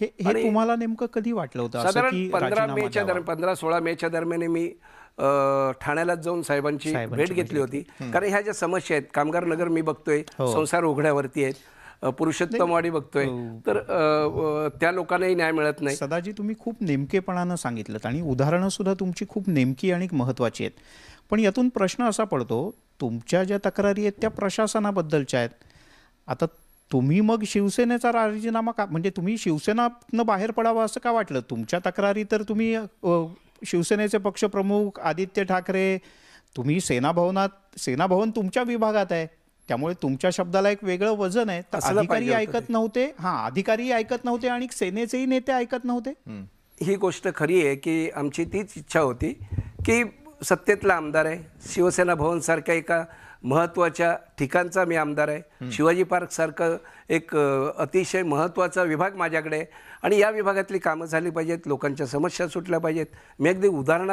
हे तुम्हाला नेमकं कधी वाटलं होतं साधारण पंधरा मेच्या दरम्यान पंधरा सोळा मेच्या दरम्यान मी ठाण्याला जाऊन साहेबांची भेट घेतली होती कारण ह्या ज्या समस्या आहेत कामगार नगर मी बघतोय हो. संसार उघड्यावरती आहेत पुरुषोत्तमवाडी बघतोय हो. तर त्या लोकांनाही न्याय मिळत नाही सदाजी तुम्ही खूप नेमकेपणानं सांगितलं आणि उदाहरणं सुद्धा तुमची खूप नेमकी आणि महत्वाची आहेत पण यातून प्रश्न असा पडतो तुमच्या ज्या तक्रारी आहेत त्या प्रशासनाबद्दलच्या आहेत आता तुम्ही मग शिवसेनेचा राजीनामा का म्हणजे तुम्ही शिवसेनातनं बाहेर पडावं असं का वाटलं तुमच्या तक्रारी तर तुम्ही शिवसेनेचे पक्षप्रमुख आदित्य ठाकरे तुम्ही सेनाभवनात सेनाभवन तुमच्या विभागात आहे त्यामुळे तुमच्या शब्दाला एक वेगळं वजन आहे अधिकारी ऐकत नव्हते हा अधिकारी ऐकत नव्हते आणि सेनेचेही नेते ऐकत नव्हते ही गोष्ट खरी आहे की आमची तीच इच्छा होती की सत्तेतला आमदार आहे शिवसेना भवनसारख्या एका महत्त्वाच्या ठिकाणचा मी आमदार आहे शिवाजी पार्कसारखं एक अतिशय महत्त्वाचा विभाग माझ्याकडे आहे आणि या विभागातली कामं झाली पाहिजेत लोकांच्या समस्या सुटल्या पाहिजेत मी अगदी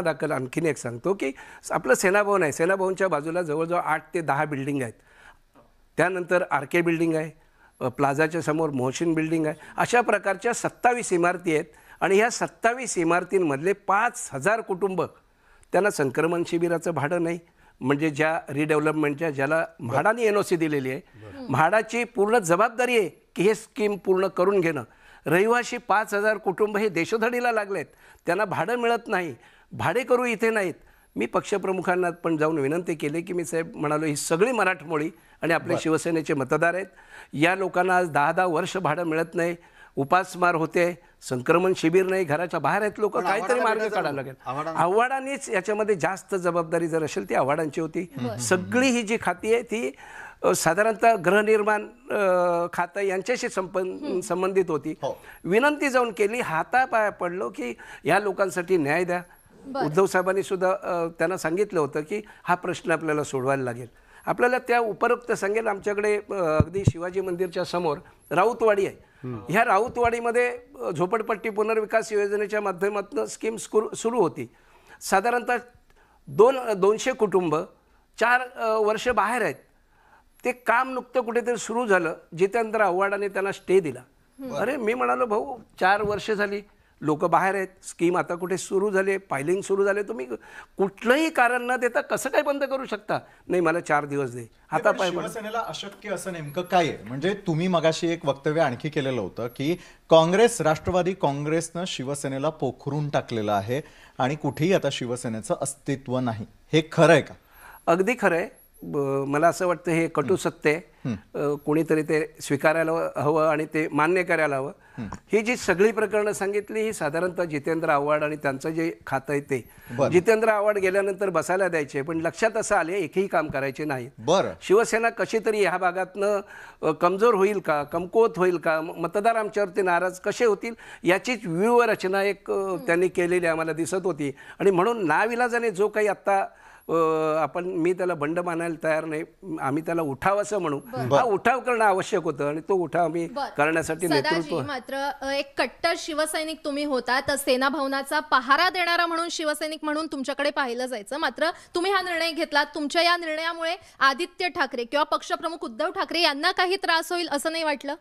दाखल आणखीन एक सांगतो की आपलं सेनाभवन आहे सेनाभवनच्या बाजूला जवळजवळ आठ ते दहा बिल्डिंग आहेत त्यानंतर आर के बिल्डिंग आहे प्लाझाच्या समोर मोहसिन बिल्डिंग आहे अशा प्रकारच्या सत्तावीस इमारती आहेत आणि ह्या सत्तावीस इमारतींमधले पाच हजार कुटुंब त्यांना संक्रमण शिबिराचं भाडं नाही म्हणजे ज्या रिडेव्हलपमेंटच्या ज्याला म्हाडाने एन ओ सी दिलेली आहे म्हाडाची पूर्ण जबाबदारी आहे की हे स्कीम पूर्ण करून घेणं रहिवाशी पाच हजार कुटुंब हे देशोधडीला लागलेत त्यांना भाडं मिळत नाही भाडे करू इथे नाहीत मी पक्षप्रमुखांना पण जाऊन विनंती केली की मी साहेब म्हणालो ही सगळी मराठमोळी आणि आपले शिवसेनेचे मतदार आहेत या लोकांना आज दहा दहा वर्ष भाडं मिळत नाही उपासमार होते संक्रमण शिबिर नाही घराच्या बाहेर आहेत लोक काहीतरी मार्ग काढावं लागेल आव्हाडांनीच याच्यामध्ये जास्त जबाबदारी जर असेल ती आव्हाडांची होती सगळी ही जी खाती आहे ती साधारणतः गृहनिर्माण खातं यांच्याशी संबंधित होती हो. विनंती जाऊन केली हातापाया पडलो की या लोकांसाठी न्याय द्या उद्धव साहेबांनी सुद्धा त्यांना सांगितलं होतं की हा प्रश्न आपल्याला सोडवायला लागेल आपल्याला त्या उपरोक्त सांगेल आमच्याकडे अगदी शिवाजी मंदिरच्या समोर राऊतवाडी आहे ह्या राऊतवाडीमध्ये झोपडपट्टी पुनर्विकास योजनेच्या माध्यमातून स्कीम सुरू होती साधारणतः दोन दोनशे कुटुंब चार वर्ष बाहेर आहेत ते काम नुकतं कुठेतरी सुरू झालं जितेंद्र आव्हाडाने त्यांना स्टे दिला अरे मी म्हणालो भाऊ चार वर्ष झाली लोक बाहेर आहेत स्कीम आता कुठे सुरू झाले पायलिंग सुरू झाले तुम्ही कुठलंही कारण न देता कसं काय बंद करू शकता नाही मला चार दिवस दे आता शिवसेनेला अशक्य असं नेमकं काय आहे म्हणजे तुम्ही मगाशी एक वक्तव्य आणखी केलेलं होतं की काँग्रेस राष्ट्रवादी काँग्रेसनं शिवसेनेला पोखरून टाकलेलं आहे आणि कुठेही आता शिवसेनेचं अस्तित्व नाही हे खरं आहे का अगदी खरं आहे मला असं वाटतं हे कटू सत्य आहे कोणीतरी ते स्वीकारायला हवं आणि ते मान्य करायला हवं ही जी सगळी प्रकरणं सांगितली ही साधारणतः जितेंद्र आव्हाड आणि त्यांचं जे खातं आहे ते जितेंद्र आव्हाड गेल्यानंतर बसायला द्यायचे पण लक्षात असं आले एकही काम करायचे नाही बरं शिवसेना कशी तरी ह्या भागातनं कमजोर होईल का कमकुवत होईल का मतदार आमच्यावरती नाराज कसे होतील याचीच व्यूहरचना एक त्यांनी केलेली आम्हाला दिसत होती आणि म्हणून नाविलाजाने जो काही आत्ता आपण मी त्याला बंड मानायला तयार नाही आम्ही त्याला उठाव असं म्हणू हा उठाव करणं आवश्यक होतं आणि तो उठाव आम्ही करण्यासाठी नेतृत्व मात्र एक कट्टर शिवसैनिक तुम्ही होता तर सेना भवनाचा पहारा देणारा म्हणून शिवसैनिक म्हणून तुमच्याकडे पाहिलं जायचं मात्र तुम्ही हा निर्णय घेतला तुमच्या या निर्णयामुळे आदित्य ठाकरे किंवा पक्षप्रमुख उद्धव ठाकरे यांना काही त्रास होईल असं नाही वाटलं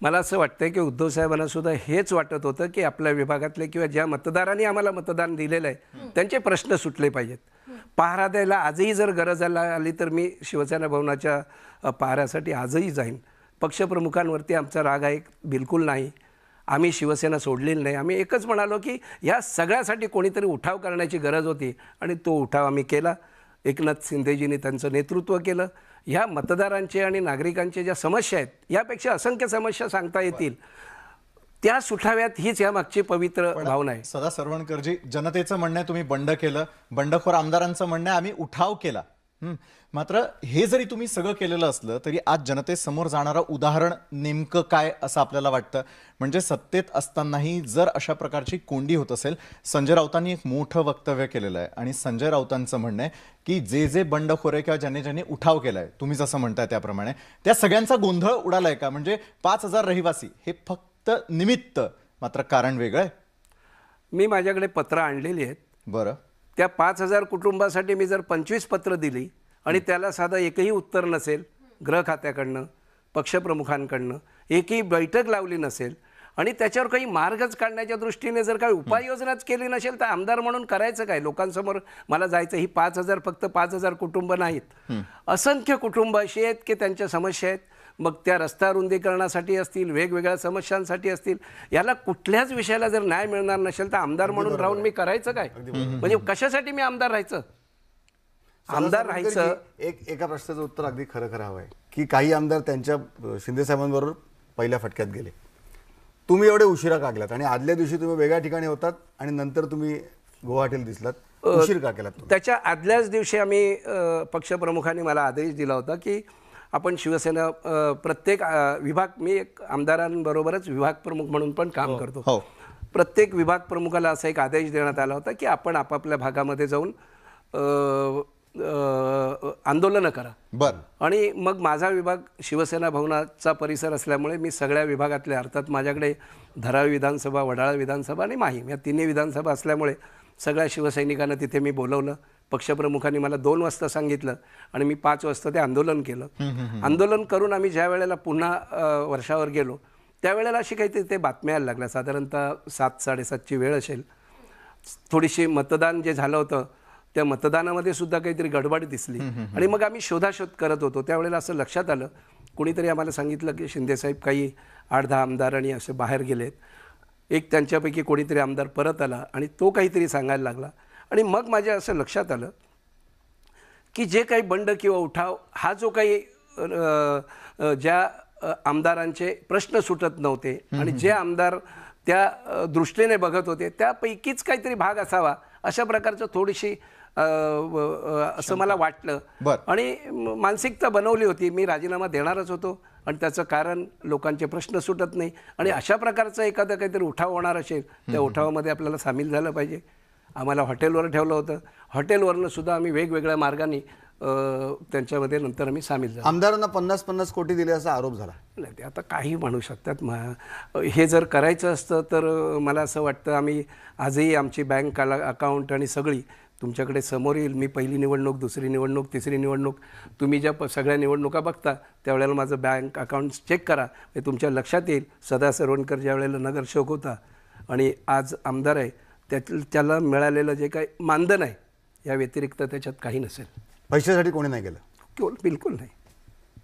मला असं वाटतं की उद्धव साहेबांना सुद्धा हेच वाटत होतं की आपल्या विभागातले किंवा ज्या मतदारांनी आम्हाला मतदान दिलेलं आहे त्यांचे प्रश्न सुटले पाहिजेत पहारा द्यायला आजही जर गरज आली तर मी शिवसेना भवनाच्या पहाऱ्यासाठी आजही जाईन पक्षप्रमुखांवरती आमचा राग आहे बिलकुल नाही आम्ही शिवसेना सोडलेली नाही आम्ही एकच म्हणालो की या सगळ्यासाठी कोणीतरी उठाव करण्याची गरज होती आणि तो उठाव आम्ही केला एकनाथ शिंदेजींनी त्यांचं नेतृत्व केलं ह्या मतदारांचे आणि नागरिकांचे ज्या समस्या आहेत यापेक्षा असंख्य समस्या सांगता येतील त्या सुठाव्यात हीच या मागची पवित्र भावना आहे सदा सरवणकरजी जनतेचं म्हणणं तुम्ही बंड केलं बंडखोर आमदारांचं म्हणणं आम्ही उठाव केला मात्र हे जरी तुम्ही सगळं केलेलं असलं तरी आज जनतेसमोर जाणारं उदाहरण नेमकं काय असं आपल्याला वाटतं म्हणजे सत्तेत असतानाही जर अशा प्रकारची कोंडी होत असेल संजय राऊतांनी एक मोठं वक्तव्य केलेलं आहे आणि संजय राऊतांचं म्हणणं आहे की जे जे बंडखोरे किंवा ज्यांनी ज्यांनी उठाव केलाय तुम्ही जसं म्हणताय त्याप्रमाणे त्या सगळ्यांचा गोंधळ उडालाय का म्हणजे पाच हजार रहिवासी हे फक्त फक्त निमित्त मात्र कारण वेगळं आहे मी माझ्याकडे पत्र आणलेली आहेत बरं त्या पाच हजार कुटुंबासाठी मी जर पंचवीस पत्र दिली आणि त्याला साधा एकही उत्तर नसेल ग्रह खात्याकडनं पक्षप्रमुखांकडनं एकही बैठक लावली नसेल आणि त्याच्यावर काही मार्गच काढण्याच्या दृष्टीने जर काही उपाययोजनाच केली नसेल तर आमदार म्हणून करायचं काय लोकांसमोर मला जायचं ही पाच हजार फक्त पाच हजार कुटुंब नाहीत असंख्य कुटुंब अशी आहेत की त्यांच्या समस्या आहेत मग त्या रस्ता रुंदीकरणासाठी असतील वेगवेगळ्या समस्यांसाठी असतील याला कुठल्याच विषयाला जर न्याय मिळणार नसेल तर आमदार म्हणून राहून मी करायचं काय म्हणजे कशासाठी मी आमदार राहायचं आमदार राहायचं एक एका प्रश्नाचं उत्तर अगदी खरं खरं हवं आहे की काही आमदार त्यांच्या शिंदे साहेबांबरोबर पहिल्या फटक्यात गेले तुम्ही एवढे उशिरा कागलात आणि आदल्या दिवशी तुम्ही वेगळ्या ठिकाणी होतात आणि नंतर तुम्ही गुवाहाटीला दिसलात उशीर का केला त्याच्या आदल्याच दिवशी आम्ही पक्षप्रमुखांनी मला आदेश दिला होता की आपण शिवसेना प्रत्येक विभाग मी एक आमदारांबरोबरच विभाग प्रमुख म्हणून पण काम हो. करतो हो. प्रत्येक विभाग प्रमुखाला असा एक आदेश देण्यात आला होता की आपण आपापल्या भागामध्ये जाऊन आंदोलनं करा बरं आणि मग माझा विभाग शिवसेना भवनाचा परिसर असल्यामुळे मी सगळ्या विभागातल्या अर्थात माझ्याकडे धरावी विधानसभा वडाळा विधानसभा आणि माहीम या तिन्ही विधानसभा असल्यामुळे सगळ्या शिवसैनिकांना तिथे मी बोलवलं पक्षप्रमुखांनी मला दोन वाजता सांगितलं आणि मी पाच वाजता ते आंदोलन केलं आंदोलन करून आम्ही ज्या वेळेला पुन्हा वर्षावर गेलो त्यावेळेला अशी काहीतरी ते बातम्या यायला लागल्या साधारणतः सात साडेसातची वेळ असेल थोडीशी मतदान जे झालं होतं त्या मतदानामध्ये सुद्धा काहीतरी गडबड दिसली आणि मग आम्ही शोधाशोध करत होतो त्यावेळेला असं लक्षात आलं कुणीतरी आम्हाला सांगितलं की शिंदेसाहेब काही आठ दहा आमदार आणि असे बाहेर गेलेत एक त्यांच्यापैकी कोणीतरी आमदार परत आला आणि तो काहीतरी सांगायला लागला आणि मग माझ्या असं लक्षात आलं की जे काही बंड किंवा उठाव हा जो काही ज्या आमदारांचे प्रश्न सुटत नव्हते आणि जे आमदार त्या दृष्टीने बघत होते त्यापैकीच काहीतरी भाग असावा अशा प्रकारचं थोडीशी असं मला वाटलं आणि मानसिकता बनवली होती मी राजीनामा देणारच होतो आणि त्याचं कारण लोकांचे प्रश्न सुटत नाही आणि अशा प्रकारचं एखादं काहीतरी उठाव होणार असेल त्या उठावामध्ये आपल्याला सामील झालं पाहिजे आम्हाला हॉटेलवर ठेवलं होतं हॉटेलवरनं सुद्धा आम्ही वेगवेगळ्या मार्गाने त्यांच्यामध्ये नंतर आम्ही सामील झालो आमदारांना पन्नास पन्नास कोटी दिले असा आरोप झाला नाही ते आता काही म्हणू शकतात म हे जर करायचं असतं तर मला असं वाटतं आम्ही आजही आमची बँक अकाउंट आणि सगळी तुमच्याकडे समोर येईल मी पहिली निवडणूक दुसरी निवडणूक तिसरी निवडणूक तुम्ही ज्या प सगळ्या निवडणुका बघता त्यावेळेला माझं बँक अकाउंट चेक करा तुमच्या लक्षात येईल सदा सरवणकर ज्यावेळेला वेळेला नगरसेवक होता आणि आज आमदार आहे त्यात त्याला मिळालेलं जे काही मानधन आहे या व्यतिरिक्त त्याच्यात काही नसेल पैशासाठी कोणी नाही गेलं केवळ बिलकुल नाही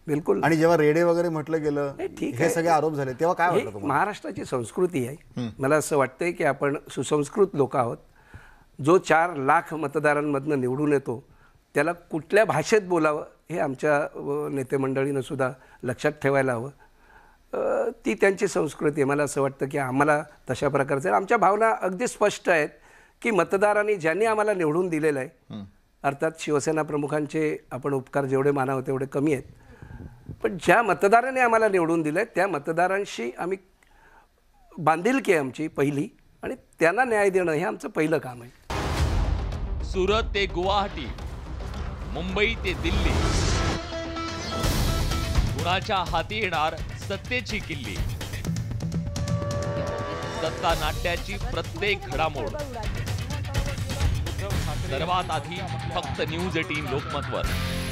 बिलकुल आणि जेव्हा रेडे वगैरे म्हटलं गेलं ठीक हे सगळे आरोप झाले तेव्हा काय महाराष्ट्राची संस्कृती आहे मला असं वाटतंय की आपण सुसंस्कृत लोक आहोत जो चार लाख मतदारांमधनं निवडून येतो त्याला कुठल्या भाषेत बोलावं हे आमच्या नेते मंडळीनं सुद्धा लक्षात ठेवायला हवं ती त्यांची संस्कृती आहे मला असं वाटतं की आम्हाला तशा प्रकारचे आमच्या भावना अगदी स्पष्ट आहेत की मतदारांनी ज्यांनी आम्हाला निवडून दिलेलं आहे अर्थात शिवसेना प्रमुखांचे आपण उपकार जेवढे मानावं तेवढे कमी आहेत पण ज्या मतदाराने आम्हाला निवडून दिलं आहे त्या मतदारांशी आम्ही बांधिलकी आहे आमची पहिली आणि त्यांना न्याय देणं हे आमचं पहिलं काम आहे सुरत ते गुवाहाटी मुंबई ते दिल्ली कुणाच्या हाती येणार सत्तेची किल्ली सत्ता नाट्याची प्रत्येक घडामोड सर्वात आधी फक्त न्यूज एटीन लोकमतवर